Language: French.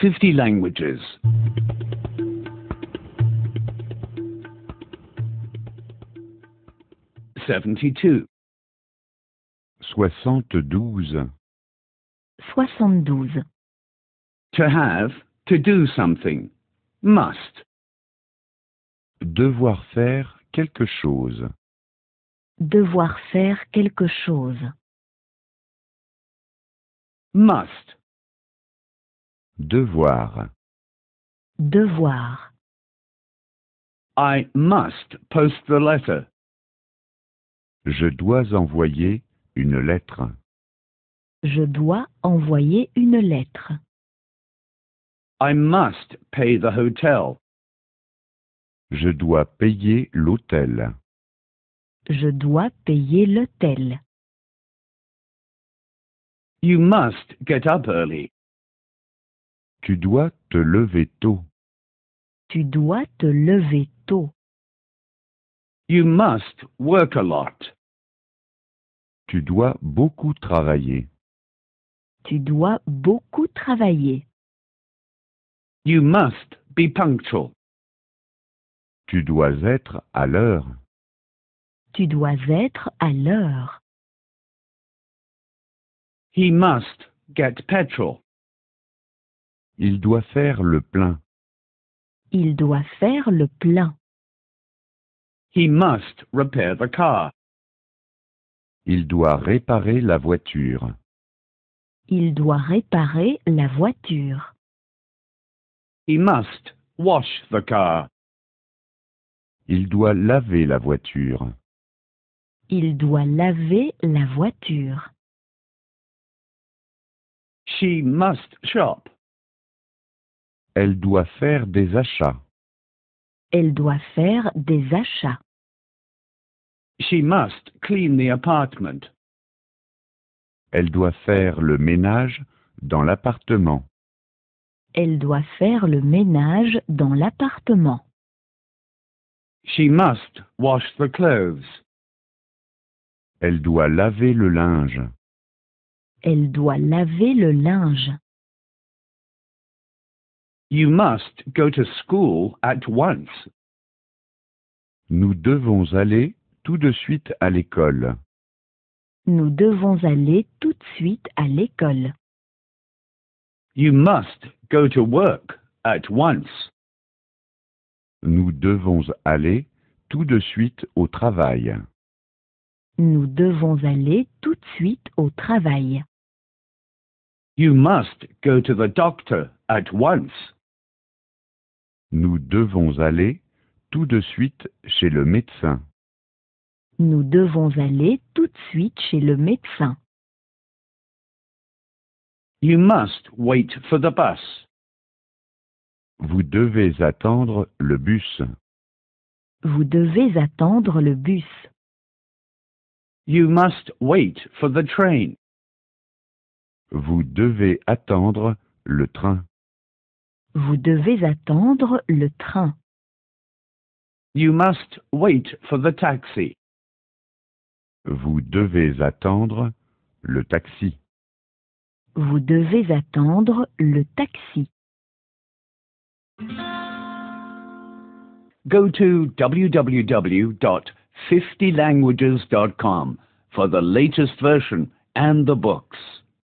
50 languages. Seventy-two. Soixante-douze. Soixante-douze. To have, to do something, must. Devoir faire quelque chose. Devoir faire quelque chose. Must. Devoir. Devoir. I must post the letter. Je dois envoyer une lettre. Je dois envoyer une lettre. I must pay the hotel. Je dois payer l'hôtel. Je dois payer l'hôtel. You must get up early. Tu dois te lever tôt. Tu dois te lever tôt. You must work a lot. Tu dois beaucoup travailler. Tu dois beaucoup travailler. You must be punctual. Tu dois être à l'heure. Tu dois être à l'heure. He must get petrol. Il doit faire le plein. Il doit faire le plein. He must repair the car. Il doit réparer la voiture. Il doit réparer la voiture. He must wash the car. Il doit laver la voiture. Il doit laver la voiture. She must shop. Elle doit faire des achats. Elle doit faire des achats. She must clean the apartment. Elle doit faire le ménage dans l'appartement. Elle doit faire le ménage dans l'appartement. She must wash the clothes. Elle doit laver le linge. Elle doit laver le linge. You must go to school at once. Nous devons aller tout de suite à l'école. Nous devons aller tout de suite à l'école. You must go to work at once. Nous devons aller tout de suite au travail. Nous devons aller tout de suite au travail. You must go to the doctor at once. Nous devons aller tout de suite chez le médecin. Nous devons aller tout de suite chez le médecin. You must wait for the bus. Vous devez attendre le bus. Vous devez attendre le bus. You must wait for the train. Vous devez attendre le train. Vous devez attendre le train. You must wait for the taxi. Vous devez attendre le taxi. Vous devez attendre le taxi. Go to www.50languages.com for the latest version and the books.